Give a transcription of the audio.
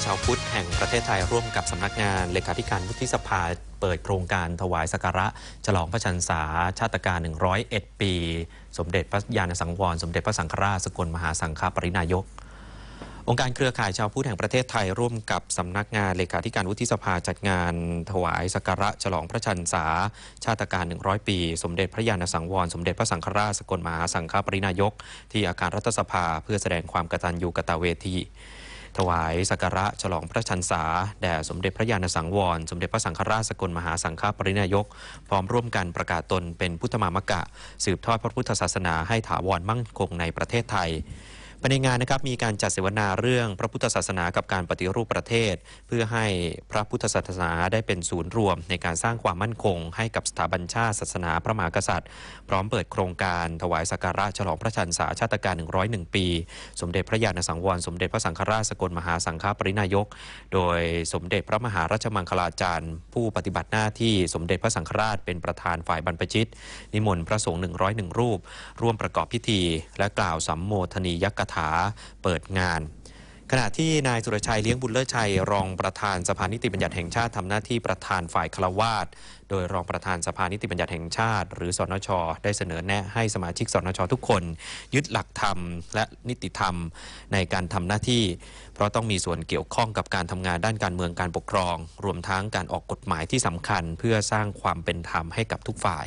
ชาวพุทธแห่งประเทศไทยร่วมกับสำนักงานเลขาธิการวุฒิสภา เปิดโครงการถวายสักการะฉลองพระชนษาชาติการ101ปี สมเด็จพระญาณสังวร สมเด็จพระสังฆราชสกลมหาสังฆปรินายก องค์การเครือข่ายชาวพุทธแห่งประเทศไทยร่วมกับสำนักงานเลขาธิการวุฒิสภาจัดงาน ถวายสักการะฉลองพระชนษา ชาติการ100 ปี สมเด็จพระญาณสังวร สมเด็จพระสังฆราชสกลมหาสังฆปรินายก ที่อาคารรัฐสภาเพื่อแสดงความกตัญญูกตเวทีถวายสักการะฉลองพระชันษาแด่ สมเด็จพระญาณสังวรสมเด็จพระสังฆราชสกลมหาสังฆปรินายก พร้อมร่วมกันประกาศตนเป็นพุทธมามกะ สืบทอดพระพุทธศาสนาให้ถาวรมั่งคงในประเทศไทยภายในงานนะครับมีการจัดเสวนาเรื่องพระพุทธศาสนากับการปฏิรูปประเทศ เพื่อให้พระพุทธศาสนาได้เป็นศูนย์รวมในการสร้างความมั่นคง ให้กับสถาบันชาติศาสนาพระมหากษัตริย์ พร้อมเปิดโครงการถวายสักการะฉลองพระชันษาชาติการ101 ปี สมเด็จพระญาณสังวรสมเด็จพระสังฆราชสกลมหาสังฆปรินายก โดยสมเด็จพระมหาราชมังคลาจารย์ผู้ปฏิบัติหน้าที่สมเด็จพระสังฆราช เป็นประธานฝ่ายบรรพชิตนิมนต์พระสงฆ์101 รูป ร่วมประกอบพิธี และกล่าวสัมโมทนียกถาเปิดงาน ขณะที่นายสุรชัยเลี้ยงบุญเลิศชัย รองประธานสภานิติบัญญัติแห่งชาติทำหน้าที่ประธานฝ่ายคลวาดโดยรองประธานสภานิติบัญญัติแห่งชาติหรือสนชได้เสนอแนะให้สมาชิกสนชทุกคน ยึดหลักธรรมและนิติธรรม ในการทำหน้าที่เพราะต้องมีส่วนเกี่ยวข้องกับการทำงานด้านการเมืองการปกครอง รวมทั้งการออกกฎหมายที่สำคัญเพื่อสร้างความเป็นธรรมให้กับทุกฝ่าย